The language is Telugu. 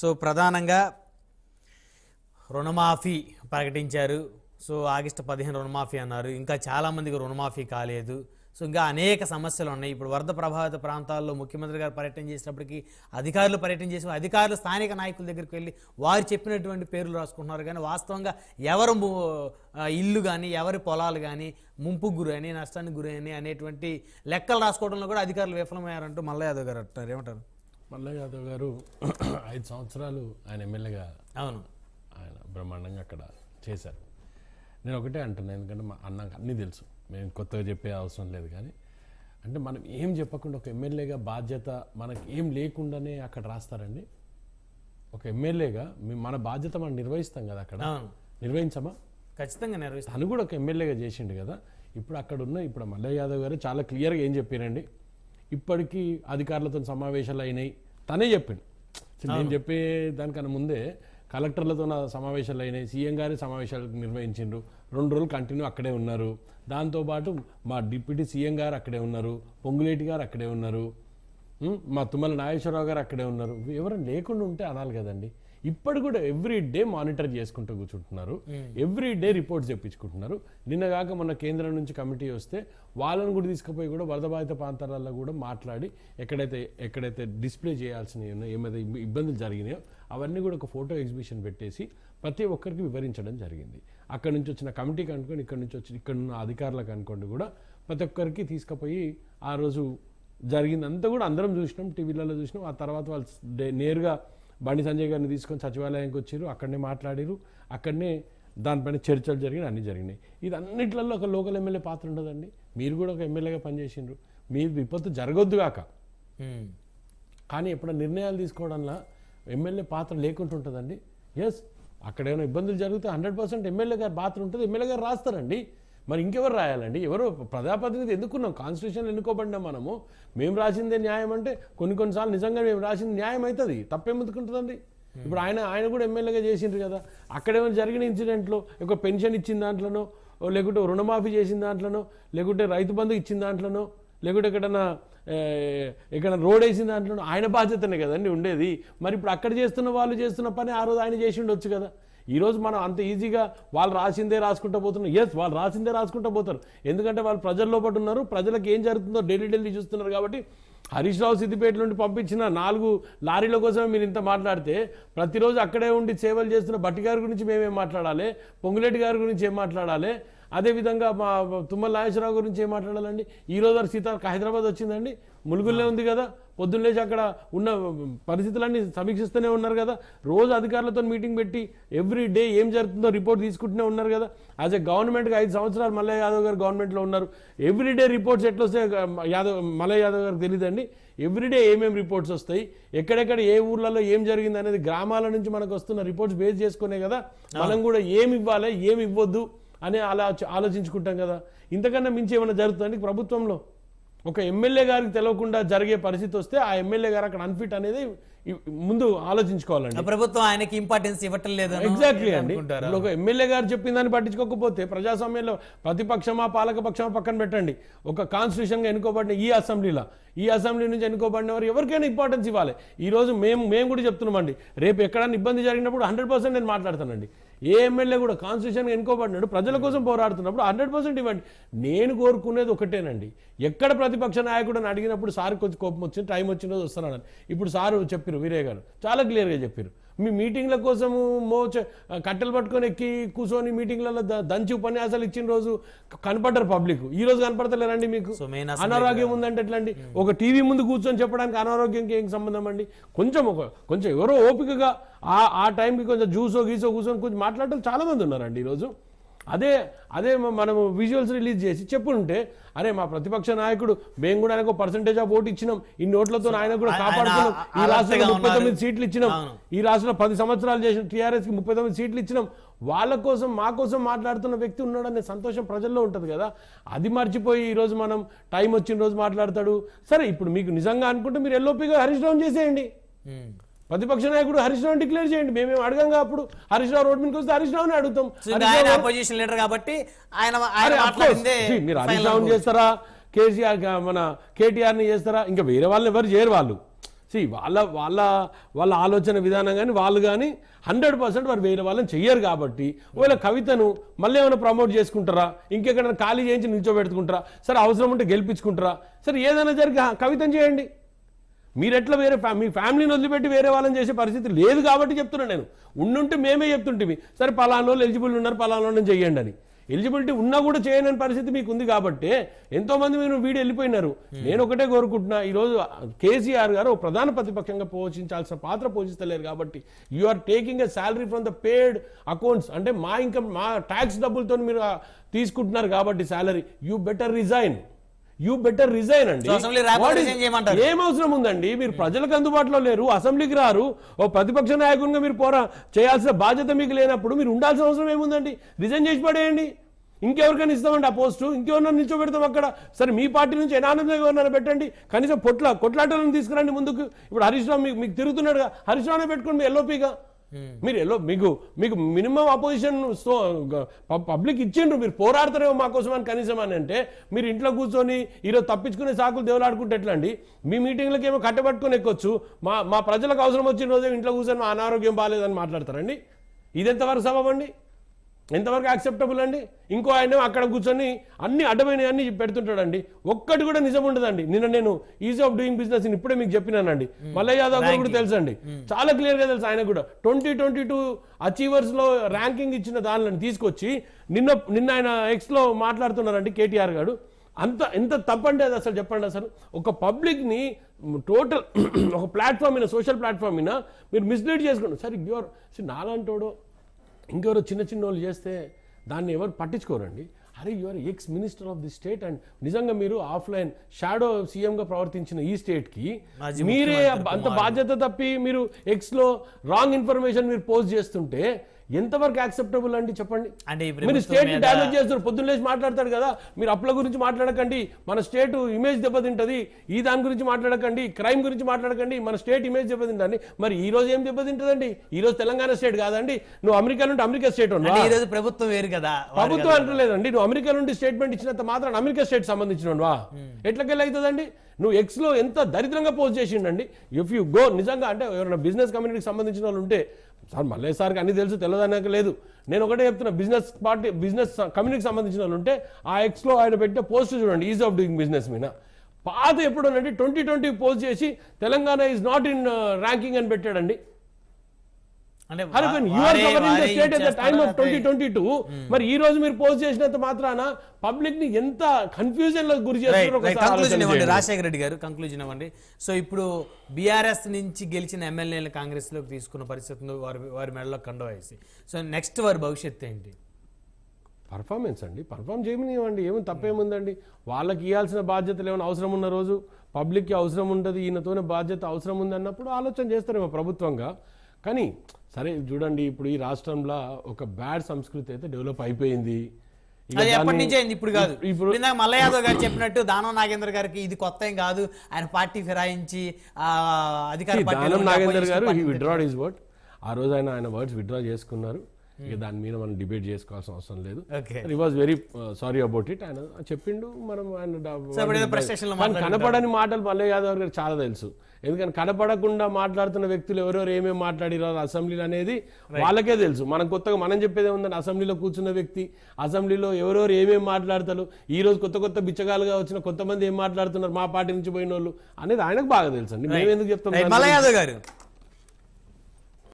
సో ప్రధానంగా రుణమాఫీ ప్రకటించారు సో ఆగస్టు పదిహేను రుణమాఫీ అన్నారు ఇంకా చాలామందికి రుణమాఫీ కాలేదు సో ఇంకా అనేక సమస్యలు ఉన్నాయి ఇప్పుడు వరద ప్రభావిత ప్రాంతాల్లో ముఖ్యమంత్రి గారు పర్యటన చేసినప్పటికీ అధికారులు పర్యటన చేసి అధికారులు స్థానిక నాయకుల దగ్గరికి వెళ్ళి వారు చెప్పినటువంటి పేర్లు రాసుకుంటున్నారు కానీ వాస్తవంగా ఎవరు ఇల్లు కానీ ఎవరి పొలాలు కానీ ముంపు అని నష్టానికి అని అనేటువంటి లెక్కలు రాసుకోవడంలో కూడా అధికారులు విఫలమయ్యారంటూ మల్లయాదవ్ గారు అంటారు ఏమంటారు మల్లయ్య యాదవ్ గారు ఐదు సంవత్సరాలు ఆయన ఎమ్మెల్యేగా అవును ఆయన బ్రహ్మాండంగా అక్కడ చేశారు నేను ఒకటే అంటున్నాను ఎందుకంటే మా అన్నకు అన్నీ తెలుసు మేము కొత్తగా చెప్పే అవసరం లేదు కానీ అంటే మనం ఏం చెప్పకుండా ఒక ఎమ్మెల్యేగా బాధ్యత మనకి ఏం లేకుండానే అక్కడ రాస్తారండి ఒక ఎమ్మెల్యేగా మన బాధ్యత మనం నిర్వహిస్తాం కదా అక్కడ నిర్వహించమా ఖచ్చితంగా నిర్వహిస్తాను కూడా ఒక ఎమ్మెల్యేగా చేసిండు కదా ఇప్పుడు అక్కడ ఉన్న ఇప్పుడు మల్లయ్య యాదవ్ గారు చాలా క్లియర్గా ఏం చెప్పారండి ఇప్పటికీ అధికారులతో సమావేశాలు అయినాయి తనే చెప్పాడు నేను చెప్పే దానికన్నా ముందే కలెక్టర్లతో నా సమావేశాలు అయినాయి సీఎం గారి సమావేశాలు నిర్వహించిండ్రు రెండు రోజులు కంటిన్యూ అక్కడే ఉన్నారు దాంతోపాటు మా డిప్యూటీ సీఎం గారు అక్కడే ఉన్నారు పొంగులేటి గారు అక్కడే ఉన్నారు మా తుమ్మల నాగేశ్వరరావు గారు అక్కడే ఉన్నారు ఎవరు లేకుండా ఉంటే అనాలి కదండి ఇప్పుడు కూడా ఎవ్రీ డే మానిటర్ చేసుకుంటూ కూర్చుంటున్నారు ఎవ్రీ డే రిపోర్ట్స్ చెప్పించుకుంటున్నారు నిన్న కాక మన కేంద్రం నుంచి కమిటీ వస్తే వాళ్ళని కూడా తీసుకుపోయి కూడా వరద బాధిత ప్రాంతాలలో కూడా మాట్లాడి ఎక్కడైతే ఎక్కడైతే డిస్ప్లే చేయాల్సినవి ఏమైతే ఇబ్బందులు జరిగినాయో అవన్నీ కూడా ఒక ఫోటో ఎగ్జిబిషన్ పెట్టేసి ప్రతి ఒక్కరికి వివరించడం జరిగింది అక్కడ నుంచి వచ్చిన కమిటీకి అనుకోండి ఇక్కడ నుంచి వచ్చిన ఇక్కడ ఉన్న అధికారులకు అనుకోండి కూడా ప్రతి ఒక్కరికి తీసుకుపోయి ఆ రోజు జరిగిందంతా కూడా అందరం చూసినాం టీవీలలో చూసినాం ఆ తర్వాత వాళ్ళు నేరుగా బండి సంజయ్ గారిని తీసుకొని సచివాలయానికి వచ్చారు అక్కడనే మాట్లాడారు అక్కడనే దానిపైన చర్చలు జరిగినాయి అన్నీ జరిగినాయి ఇది అన్నిట్లలో ఒక లోకల్ ఎమ్మెల్యే పాత్ర ఉండదండి మీరు కూడా ఒక ఎమ్మెల్యేగా పనిచేసిండ్రు మీ విపత్తు జరగొద్దు కాక కానీ ఎప్పుడైనా నిర్ణయాలు తీసుకోవడంలో ఎమ్మెల్యే పాత్ర లేకుండా ఉంటుందండి ఎస్ అక్కడ ఏమైనా ఇబ్బందులు జరిగితే హండ్రెడ్ పర్సెంట్ ఎమ్మెల్యే గారు పాత్ర ఉంటుంది ఎమ్మెల్యే గారు రాస్తారండి మరి ఇంకెవరు రాయాలండి ఎవరు ప్రజాప్రతినిధి ఎందుకున్నాం కాన్స్టిట్యూషన్ ఎన్నుకోబడినాం మనము మేము రాసిందే న్యాయం అంటే కొన్ని కొన్నిసార్లు నిజంగా మేము రాసింది న్యాయం అవుతుంది తప్పేముందుకుంటుందండి ఇప్పుడు ఆయన ఆయన కూడా ఎమ్మెల్యేగా చేసిండ్రు కదా అక్కడేమైనా జరిగిన ఇన్సిడెంట్లో ఒక పెన్షన్ ఇచ్చిన దాంట్లోనో లేకుంటే రుణమాఫీ చేసిన దాంట్లోనో లేకుంటే రైతు బంధు ఇచ్చిన దాంట్లోనో లేకుంటే ఎక్కడన్నా ఎక్కడ రోడ్ వేసిన దాంట్లోనో ఆయన బాధ్యతనే కదండి ఉండేది మరి ఇప్పుడు అక్కడ చేస్తున్న వాళ్ళు చేస్తున్న పని ఆ రోజు ఆయన చేసి ఉండొచ్చు కదా ఈరోజు మనం అంత ఈజీగా వాళ్ళు రాసిందే రాసుకుంటూ పోతున్నారు ఎస్ వాళ్ళు రాసిందే రాసుకుంటూ పోతారు ఎందుకంటే వాళ్ళు ప్రజల్లో పాటు ఉన్నారు ప్రజలకు ఏం జరుగుతుందో డైలీ డైలీ చూస్తున్నారు కాబట్టి హరీష్ రావు సిద్దిపేట నుండి పంపించిన నాలుగు లారీల కోసమే మీరు ఇంత మాట్లాడితే ప్రతిరోజు అక్కడే ఉండి సేవలు చేస్తున్న బట్టి గారి గురించి మేమేం మాట్లాడాలి పొంగులేటి గారి గురించి ఏం మాట్లాడాలి అదేవిధంగా మా తుమ్మల నాగేశ్వరరావు గురించి ఏం మాట్లాడాలండి ఈ రోజు సీతారా హైదరాబాద్ వచ్చిందండి ములుగుల్లో ఉంది కదా పొద్దున్నేసి అక్కడ ఉన్న పరిస్థితులన్నీ సమీక్షిస్తూనే ఉన్నారు కదా రోజు అధికారులతో మీటింగ్ పెట్టి ఎవ్రీ డే ఏం జరుగుతుందో రిపోర్ట్ తీసుకుంటూనే ఉన్నారు కదా యాజ్ ఎ గవర్నమెంట్గా ఐదు సంవత్సరాలు మల్లయ్య యాదవ్ గారు గవర్నమెంట్లో ఉన్నారు ఎవ్రీ డే రిపోర్ట్స్ ఎట్లా వస్తాయి యాదవ్ మల్లయ్య యాదవ్ గారికి తెలియదండి ఎవ్రీడే ఏమేమి రిపోర్ట్స్ వస్తాయి ఎక్కడెక్కడ ఏ ఊర్లలో ఏం జరిగింది అనేది గ్రామాల నుంచి మనకు వస్తున్న రిపోర్ట్స్ బేస్ చేసుకునే కదా మనం కూడా ఏమి ఇవ్వాలి ఏమి ఇవ్వద్దు అని అలా ఆలోచించుకుంటాం కదా ఇంతకన్నా మించి ఏమైనా జరుగుతుంది ప్రభుత్వంలో ఒక ఎమ్మెల్యే గారికి తెలియకుండా జరిగే పరిస్థితి వస్తే ఆ ఎమ్మెల్యే గారు అక్కడ అన్ఫిట్ అనేది ముందు ఆలోచించుకోవాలండి ప్రభుత్వం ఆయనకి ఇంపార్టెన్స్ ఇవ్వటం లేదు ఎగ్జాక్ట్లీ అండి ఒక ఎమ్మెల్యే గారు చెప్పిన దాన్ని పట్టించుకోకపోతే ప్రజాస్వామ్యంలో ప్రతిపక్షమా పాలకపక్షమా పక్కన పెట్టండి ఒక కాన్స్టిట్యూషన్గా ఎన్నుకోబడిన ఈ అసెంబ్లీలో ఈ అసెంబ్లీ నుంచి ఎన్నుకోబడిన వారు ఎవరికైనా ఇంపార్టెన్స్ ఇవ్వాలి ఈ రోజు మేము మేము కూడా చెప్తున్నామండి రేపు ఎక్కడైనా ఇబ్బంది జరిగినప్పుడు హండ్రెడ్ నేను మాట్లాడతానండి ఏ ఎమ్మెల్యే కూడా కాన్స్టిట్యూషన్ ఎన్నుకోబడినాడు ప్రజల కోసం పోరాడుతున్నప్పుడు హండ్రెడ్ పర్సెంట్ ఇవ్వండి నేను కోరుకునేది ఒకటేనండి ఎక్కడ ప్రతిపక్ష నాయకుడు అని అడిగినప్పుడు సార్ కొంచెం కోపం వచ్చింది టైం వచ్చిన రోజు వస్తున్నాడని ఇప్పుడు సారు చెప్పారు వీరయ్య గారు చాలా క్లియర్గా చెప్పారు మీ మీటింగ్ల కోసము మో కట్టెలు పట్టుకొని ఎక్కి కూర్చొని మీటింగ్లలో దంచి ఉపన్యాసాలు ఇచ్చిన రోజు కనపడ్డారు పబ్లిక్ ఈ రోజు కనపడతలేరండి మీకు అనారోగ్యం ఉందంటే ఎట్లండి ఒక టీవీ ముందు కూర్చొని చెప్పడానికి అనారోగ్యం ఏం సంబంధం అండి కొంచెం ఒక కొంచెం ఎవరో ఓపికగా ఆ ఆ టైంకి కొంచెం జ్యూసో గీసో కూర్చొని కొంచెం మాట్లాడటం చాలా మంది ఉన్నారండి ఈరోజు అదే అదే మనము విజువల్స్ రిలీజ్ చేసి చెప్పుంటే అరే మా ప్రతిపక్ష నాయకుడు మేము కూడా ఆయనకు పర్సంటేజ్ ఆఫ్ ఓటు ఇచ్చినాం ఈ నోట్లతో ఆయన కూడా కాపాడుతున్నాం ఈ రాష్ట్రంలో ముప్పై తొమ్మిది సీట్లు ఇచ్చినాం ఈ రాష్ట్రంలో పది సంవత్సరాలు చేసిన టీఆర్ఎస్ కి ముప్పై తొమ్మిది సీట్లు ఇచ్చినాం వాళ్ళ కోసం మా కోసం మాట్లాడుతున్న వ్యక్తి ఉన్నాడనే సంతోషం ప్రజల్లో ఉంటుంది కదా అది మర్చిపోయి ఈ రోజు మనం టైం వచ్చిన రోజు మాట్లాడతాడు సరే ఇప్పుడు మీకు నిజంగా అనుకుంటే మీరు ఎల్ఓపిగా హరిష్ డౌన్ చేసేయండి ప్రతిపక్ష నాయకుడు హరీష్ రావు డిక్లేర్ చేయండి మేమేం అడగంగా అప్పుడు హరీష్ రావు రోడ్ మీద వస్తే హరీష్ అడుగుతాం ఆయన అపోజిషన్ లీడర్ కాబట్టి మీరు హరీష్ చేస్తారా కేసీఆర్ మన కేటీఆర్ ని చేస్తారా ఇంకా వేరే వాళ్ళని ఎవరు చేయరు వాళ్ళు వాళ్ళ వాళ్ళ వాళ్ళ ఆలోచన విధానం కానీ వాళ్ళు కానీ హండ్రెడ్ పర్సెంట్ వారు వేరే వాళ్ళని చెయ్యరు కాబట్టి ఒకవేళ కవితను మళ్ళీ ఏమైనా ప్రమోట్ చేసుకుంటారా ఇంకెక్కడ ఖాళీ చేయించి నిల్చోబెట్టుకుంటారా సరే అవసరం ఉంటే గెలిపించుకుంటారా సరే ఏదైనా జరిగి కవితను చేయండి మీరెట్లా వేరే ఫ్యా మీ ఫ్యామిలీని వదిలిపెట్టి వేరే వాళ్ళని చేసే పరిస్థితి లేదు కాబట్టి చెప్తున్నాను నేను ఉండుంటే మేమే చెప్తుంటే సరే పలానా ఎలిజిబుల్ ఉన్నారు పలానా చేయండి అని ఎలిజిబిలిటీ ఉన్నా కూడా చేయలేని పరిస్థితి మీకు ఉంది కాబట్టి ఎంతో మంది మీరు వీడు వెళ్ళిపోయినారు నేను ఒకటే కోరుకుంటున్నా ఈరోజు కేసీఆర్ గారు ప్రధాన ప్రతిపక్షంగా పోషించాల్సిన పాత్ర పోషిస్తలేరు కాబట్టి you are taking a salary from the paid accounts అంటే మా ఇన్కమ్ మా ట్యాక్స్ డబ్బులతో మీరు తీసుకుంటున్నారు కాబట్టి salary you better resign you better resign అండి ఏం అవసరం ఉందండి మీరు ప్రజలకు అందుబాటులో లేరు అసెంబ్లీకి రారు ఓ ప్రతిపక్ష నాయకునిగా మీరు పోరా చేయాల్సిన బాధ్యత మీకు లేనప్పుడు మీరు ఉండాల్సిన అవసరం ఏముందండి రిజైన్ చేసి పడేయండి ఇంకెవరికైనా ఇస్తామండి ఆ పోస్టు ఇంకెవరినైనా నిల్చోబెడతాం అక్కడ సరే మీ పార్టీ నుంచి ఎనానందంగా ఎవరైనా పెట్టండి కనీసం పొట్ల కొట్లాటలను తీసుకురండి ముందుకు ఇప్పుడు హరీష్ రావు మీకు మీకు తిరుగుతున్నాడుగా హరీష్ రావునే పెట్టుకోండి ఎల్ఓపీగా Hmm. మీరు ఎలా మీకు మీకు మినిమం అపోజిషన్ పబ్లిక్ ఇచ్చిండ్రు మీరు పోరాడతారేమో మా కోసం అని కనీసం అని అంటే మీరు ఇంట్లో కూర్చొని ఈరోజు తప్పించుకునే సాకులు దేవులాడుకుంటే ఎట్లా అండి మీ మీటింగ్లకి ఏమో కట్టబట్టుకుని ఎక్కొచ్చు మా మా ప్రజలకు అవసరం వచ్చిన రోజు ఇంట్లో కూర్చొని మా అనారోగ్యం బాగాలేదని మాట్లాడతారండి ఇదెంతవరకు సబబండి ఎంతవరకు యాక్సెప్టబుల్ అండి ఇంకో ఆయన అక్కడ కూర్చొని అన్ని అన్ని పెడుతుంటాడండి ఒక్కటి కూడా నిజం ఉండదండి నిన్న నేను ఈజీ ఆఫ్ డూయింగ్ బిజినెస్ ఇప్పుడే మీకు చెప్పినానండి మల్లయ్య యాదవ్ కూడా తెలుసు అండి చాలా క్లియర్గా తెలుసు ఆయన కూడా ట్వంటీ ట్వంటీ టూ అచీవర్స్ లో ర్యాంకింగ్ ఇచ్చిన దానిని తీసుకొచ్చి నిన్న నిన్న ఆయన ఎక్స్లో మాట్లాడుతున్నారండి కేటీఆర్ గారు అంత ఎంత తప్పండి అది అసలు చెప్పండి అసలు ఒక పబ్లిక్ని టోటల్ ఒక ప్లాట్ఫామ్ అయినా సోషల్ ప్లాట్ఫామ్ అయినా మీరు మిస్లీడ్ చేసుకోండి సరే యువర్ నాలంటోడో ఇంకెవరో చిన్న చిన్న వాళ్ళు చేస్తే దాన్ని ఎవరు పట్టించుకోరండి అరే your ex minister of the state and నిజంగా మీరు ఆఫ్లైన్ షాడో సీఎంగా ప్రవర్తించిన ఈ స్టేట్కి మీరే అంత బాధ్యత తప్పి మీరు ఎక్స్లో రాంగ్ ఇన్ఫర్మేషన్ మీరు పోస్ట్ చేస్తుంటే ఎంతవరకు యాక్సెప్టబుల్ అండి చెప్పండి మీరు స్టేట్ డామేజ్ చేస్తారు పొద్దున్న లేచి మాట్లాడతాడు కదా మీరు అప్పుల గురించి మాట్లాడకండి మన స్టేట్ ఇమేజ్ దెబ్బతింటది ఈ దాని గురించి మాట్లాడకండి క్రైమ్ గురించి మాట్లాడకండి మన స్టేట్ ఇమేజ్ దెబ్బతింటండి మరి ఈ రోజు ఏం దెబ్బతింటదండి ఈ రోజు తెలంగాణ స్టేట్ కాదండి నువ్వు అమెరికా నుండి అమెరికా స్టేట్ ఈ రోజు ప్రభుత్వం వేరు కదా ప్రభుత్వం అంటలేదండి నువ్వు అమెరికా నుండి స్టేట్మెంట్ ఇచ్చినంత మాత్రం అమెరికా స్టేట్ సంబంధించిన వా hmm. ఎట్లకెళ్ళి అవుతుందండి నువ్వు ఎక్స్ లో ఎంత దరిద్రంగా పోస్ట్ చేసిండండి ఇఫ్ యు గో నిజంగా అంటే ఎవరైనా బిజినెస్ కమ్యూనిటీకి సంబంధించిన వాళ్ళు ఉంటే సార్ మళ్ళీ సార్కి అన్నీ తెలుసు తెలియదనక లేదు నేను ఒకటే చెప్తున్నా బిజినెస్ పార్టీ బిజినెస్ కమ్యూనిటీకి సంబంధించిన వాళ్ళు ఉంటే ఆ ఎక్స్లో ఆయన పెట్టే పోస్ట్ చూడండి ఈజ్ ఆఫ్ డూయింగ్ బిజినెస్ మీద పాత ఎప్పుడు అంటే ట్వంటీ ట్వంటీ పోస్ట్ చేసి Telangana is not in ranking అని పెట్టాడండి Hmm. మరి ఈ రోజు మీరు పోస్ట్ చేసినంత మాత్రాన పబ్లిక్ ని ఎంత కన్ఫ్యూజన్ లో గురి చేస్తున్నారు రాజశేఖర రెడ్డి గారు కంక్లూజన్ ఇవ్వండి సో ఇప్పుడు బీఆర్ఎస్ నుంచి గెలిచిన ఎమ్మెల్యేలు కాంగ్రెస్ లోకి తీసుకున్న పరిస్థితుల్లో వారి వారి మెడలో కండవ సో నెక్స్ట్ వారి భవిష్యత్ ఏంటి పర్ఫార్మెన్స్ అండి పర్ఫామ్ చేయమనివ్వండి ఏమి తప్పేముందండి వాళ్ళకి ఇవ్వాల్సిన బాధ్యతలు ఏమైనా అవసరం ఉన్న రోజు పబ్లిక్కి అవసరం ఉంటుంది ఈయనతోనే బాధ్యత అవసరం ఉంది అన్నప్పుడు ఆలోచన చేస్తారేమో ప్రభుత్వంగా కానీ సరే చూడండి ఇప్పుడు ఈ రాష్ట్రంలో ఒక బ్యాడ్ సంస్కృతి అయితే డెవలప్ అయిపోయింది అది ఎప్పటి నుంచే ఇప్పుడు కాదు ఇప్పుడు ఇందాక యాదవ్ గారు చెప్పినట్టు దానం నాగేంద్ర గారికి ఇది కొత్త ఏం కాదు ఆయన పార్టీ ఫిరాయించి అధికారం నాగేంద్ర గారు విడ్డ్రాడ్ ఇస్ వర్డ్ ఆ రోజు ఆయన ఆయన వర్డ్స్ విత్డ్రా చేసుకున్నారు ఇక hmm. దాని మీద మనం డిబేట్ చేసుకోవాల్సిన అవసరం లేదు was very sorry about it ఆయన చెప్పిండు మనం ఆయన కనపడని మాటలు మల్లయ్య యాదవ్ గారు చాలా తెలుసు ఎందుకంటే కనపడకుండా మాట్లాడుతున్న వ్యక్తులు ఎవరెవరు ఏమేమి మాట్లాడిరో అసెంబ్లీలు అనేది వాళ్ళకే తెలుసు మనం కొత్తగా మనం చెప్పేది ఏముందని అసెంబ్లీలో కూర్చున్న వ్యక్తి అసెంబ్లీలో ఎవరెవరు ఏమేమి మాట్లాడతారు ఈ రోజు కొత్త కొత్త బిచ్చగాలుగా వచ్చిన కొంతమంది ఏం మాట్లాడుతున్నారు మా పార్టీ నుంచి పోయిన వాళ్ళు అనేది ఆయనకు బాగా తెలుసు అండి మేము ఎందుకు చెప్తాం గారు